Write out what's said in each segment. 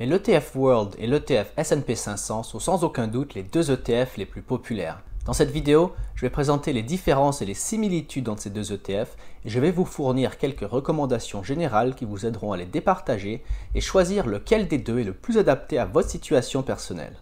Et l'ETF World et l'ETF S&P 500 sont sans aucun doute les deux ETF les plus populaires. Dans cette vidéo, je vais présenter les différences et les similitudes entre ces deux ETF et je vais vous fournir quelques recommandations générales qui vous aideront à les départager et choisir lequel des deux est le plus adapté à votre situation personnelle.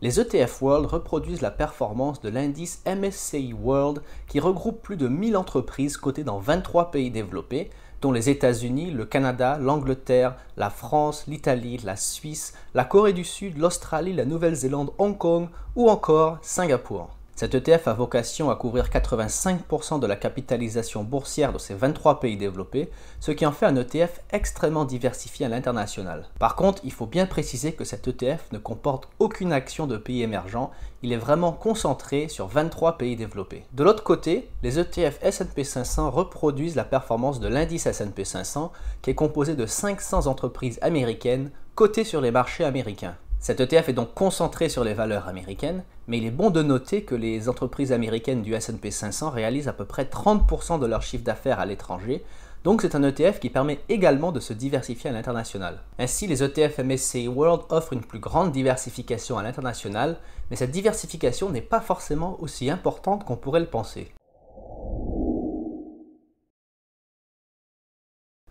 Les ETF World reproduisent la performance de l'indice MSCI World qui regroupe plus de 1000 entreprises cotées dans 23 pays développés dont les États-Unis, le Canada, l'Angleterre, la France, l'Italie, la Suisse, la Corée du Sud, l'Australie, la Nouvelle-Zélande, Hong Kong ou encore Singapour. Cet ETF a vocation à couvrir 85% de la capitalisation boursière de ces 23 pays développés, ce qui en fait un ETF extrêmement diversifié à l'international. Par contre, il faut bien préciser que cet ETF ne comporte aucune action de pays émergents, il est vraiment concentré sur 23 pays développés. De l'autre côté, les ETF S&P 500 reproduisent la performance de l'indice S&P 500 qui est composé de 500 entreprises américaines cotées sur les marchés américains. Cet ETF est donc concentré sur les valeurs américaines, mais il est bon de noter que les entreprises américaines du SP 500 réalisent à peu près 30% de leur chiffre d'affaires à l'étranger, donc c'est un ETF qui permet également de se diversifier à l'international. Ainsi, les ETF MSCI World offrent une plus grande diversification à l'international, mais cette diversification n'est pas forcément aussi importante qu'on pourrait le penser.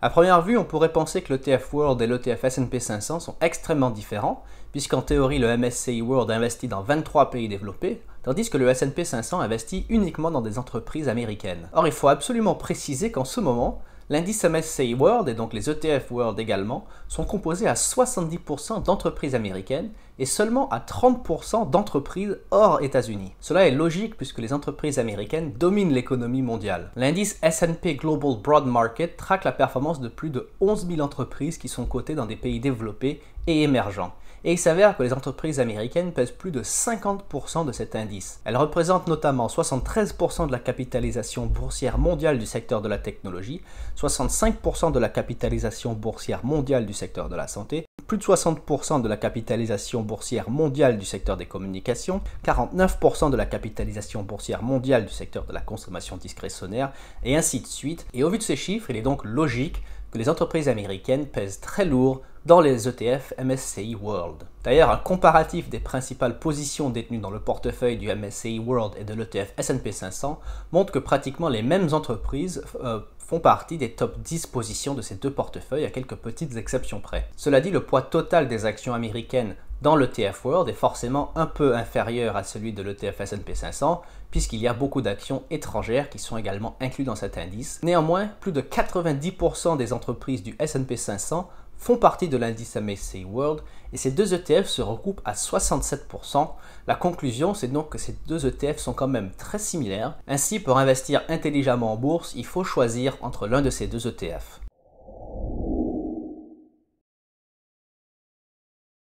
À première vue, on pourrait penser que l'ETF World et l'ETF S&P 500 sont extrêmement différents, puisqu'en théorie le MSCI World investit dans 23 pays développés, tandis que le S&P 500 investit uniquement dans des entreprises américaines. Or, il faut absolument préciser qu'en ce moment, L'indice MSCI World et donc les ETF World également sont composés à 70% d'entreprises américaines et seulement à 30% d'entreprises hors États-Unis. Cela est logique puisque les entreprises américaines dominent l'économie mondiale. L'indice S&P Global Broad Market traque la performance de plus de 11 000 entreprises qui sont cotées dans des pays développés et émergents et il s'avère que les entreprises américaines pèsent plus de 50% de cet indice. Elles représentent notamment 73% de la capitalisation boursière mondiale du secteur de la technologie, 65% de la capitalisation boursière mondiale du secteur de la santé, plus de 60% de la capitalisation boursière mondiale du secteur des communications, 49% de la capitalisation boursière mondiale du secteur de la consommation discrétionnaire, et ainsi de suite. Et au vu de ces chiffres, il est donc logique que les entreprises américaines pèsent très lourd dans les ETF MSCI World. D'ailleurs, un comparatif des principales positions détenues dans le portefeuille du MSCI World et de l'ETF SP 500 montre que pratiquement les mêmes entreprises euh, font partie des top 10 positions de ces deux portefeuilles à quelques petites exceptions près. Cela dit, le poids total des actions américaines dans l'ETF World est forcément un peu inférieur à celui de l'ETF S&P 500 puisqu'il y a beaucoup d'actions étrangères qui sont également incluses dans cet indice. Néanmoins, plus de 90% des entreprises du S&P 500 font partie de l'indice MSCI World et ces deux ETF se recoupent à 67%. La conclusion, c'est donc que ces deux ETF sont quand même très similaires. Ainsi, pour investir intelligemment en bourse, il faut choisir entre l'un de ces deux ETF.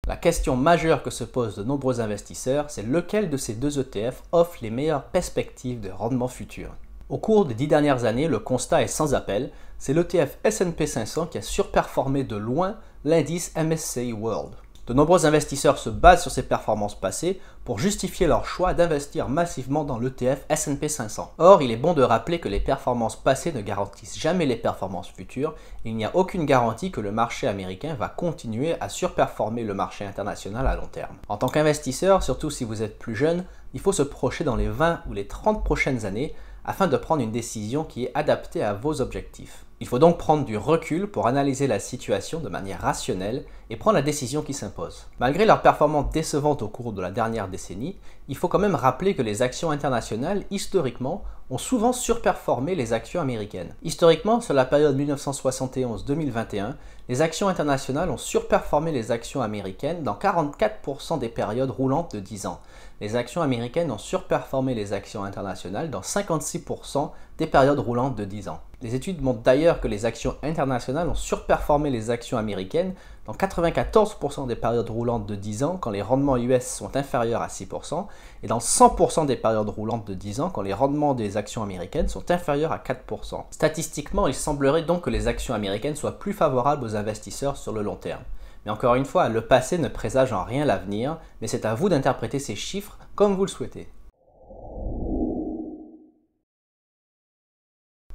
La question majeure que se posent de nombreux investisseurs, c'est lequel de ces deux ETF offre les meilleures perspectives de rendement futur. Au cours des dix dernières années, le constat est sans appel, c'est l'ETF SP 500 qui a surperformé de loin l'indice MSCI World. De nombreux investisseurs se basent sur ces performances passées pour justifier leur choix d'investir massivement dans l'ETF SP 500. Or, il est bon de rappeler que les performances passées ne garantissent jamais les performances futures. Et il n'y a aucune garantie que le marché américain va continuer à surperformer le marché international à long terme. En tant qu'investisseur, surtout si vous êtes plus jeune, il faut se projeter dans les 20 ou les 30 prochaines années afin de prendre une décision qui est adaptée à vos objectifs. Il faut donc prendre du recul pour analyser la situation de manière rationnelle et prendre la décision qui s'impose. Malgré leur performance décevante au cours de la dernière décennie, il faut quand même rappeler que les actions internationales, historiquement, ont souvent surperformé les actions américaines. Historiquement, sur la période 1971-2021, les actions internationales ont surperformé les actions américaines dans 44% des périodes roulantes de 10 ans. Les actions américaines ont surperformé les actions internationales dans 56% des périodes roulantes de 10 ans. Les études montrent d'ailleurs que les actions internationales ont surperformé les actions américaines dans 94% des périodes roulantes de 10 ans quand les rendements US sont inférieurs à 6% et dans 100% des périodes roulantes de 10 ans quand les rendements des actions américaines sont inférieurs à 4%. Statistiquement, il semblerait donc que les actions américaines soient plus favorables aux investisseurs sur le long terme. Mais encore une fois, le passé ne présage en rien l'avenir, mais c'est à vous d'interpréter ces chiffres comme vous le souhaitez.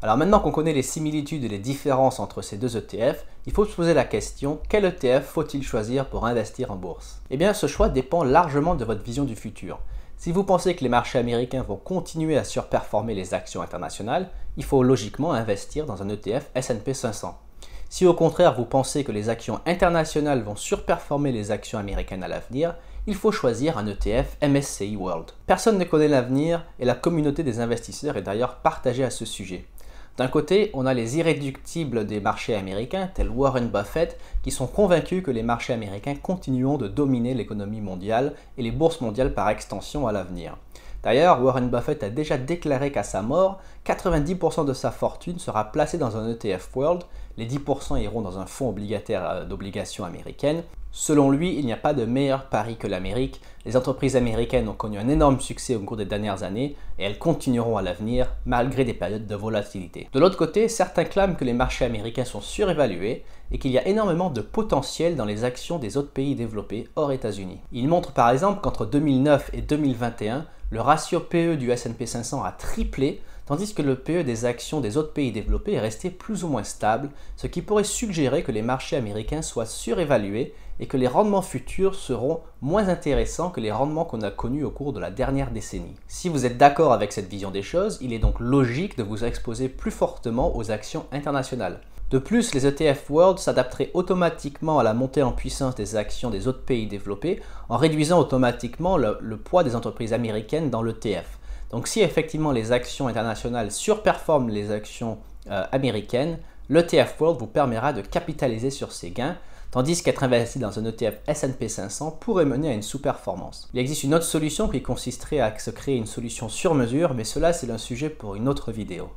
Alors maintenant qu'on connaît les similitudes et les différences entre ces deux ETF, il faut se poser la question quel ETF faut-il choisir pour investir en bourse Eh bien ce choix dépend largement de votre vision du futur. Si vous pensez que les marchés américains vont continuer à surperformer les actions internationales, il faut logiquement investir dans un ETF SP 500. Si au contraire vous pensez que les actions internationales vont surperformer les actions américaines à l'avenir, il faut choisir un ETF MSCI World. Personne ne connaît l'avenir et la communauté des investisseurs est d'ailleurs partagée à ce sujet. D'un côté, on a les irréductibles des marchés américains, tels Warren Buffett, qui sont convaincus que les marchés américains continueront de dominer l'économie mondiale et les bourses mondiales par extension à l'avenir. D'ailleurs, Warren Buffett a déjà déclaré qu'à sa mort, 90% de sa fortune sera placée dans un ETF World, les 10% iront dans un fonds obligataire euh, d'obligations américaines, Selon lui, il n'y a pas de meilleur pari que l'Amérique. Les entreprises américaines ont connu un énorme succès au cours des dernières années et elles continueront à l'avenir malgré des périodes de volatilité. De l'autre côté, certains clament que les marchés américains sont surévalués et qu'il y a énormément de potentiel dans les actions des autres pays développés hors États-Unis. Il montre par exemple qu'entre 2009 et 2021, le ratio PE du SP 500 a triplé tandis que le PE des actions des autres pays développés est resté plus ou moins stable, ce qui pourrait suggérer que les marchés américains soient surévalués et que les rendements futurs seront moins intéressants que les rendements qu'on a connus au cours de la dernière décennie. Si vous êtes d'accord avec cette vision des choses, il est donc logique de vous exposer plus fortement aux actions internationales. De plus, les ETF World s'adapteraient automatiquement à la montée en puissance des actions des autres pays développés en réduisant automatiquement le, poids des entreprises américaines dans l'ETF. Donc si effectivement les actions internationales surperforment les actions euh, américaines, l'ETF e World vous permettra de capitaliser sur ces gains, tandis qu'être investi dans un ETF S&P 500 pourrait mener à une sous-performance. Il existe une autre solution qui consisterait à se créer une solution sur mesure, mais cela c'est un sujet pour une autre vidéo.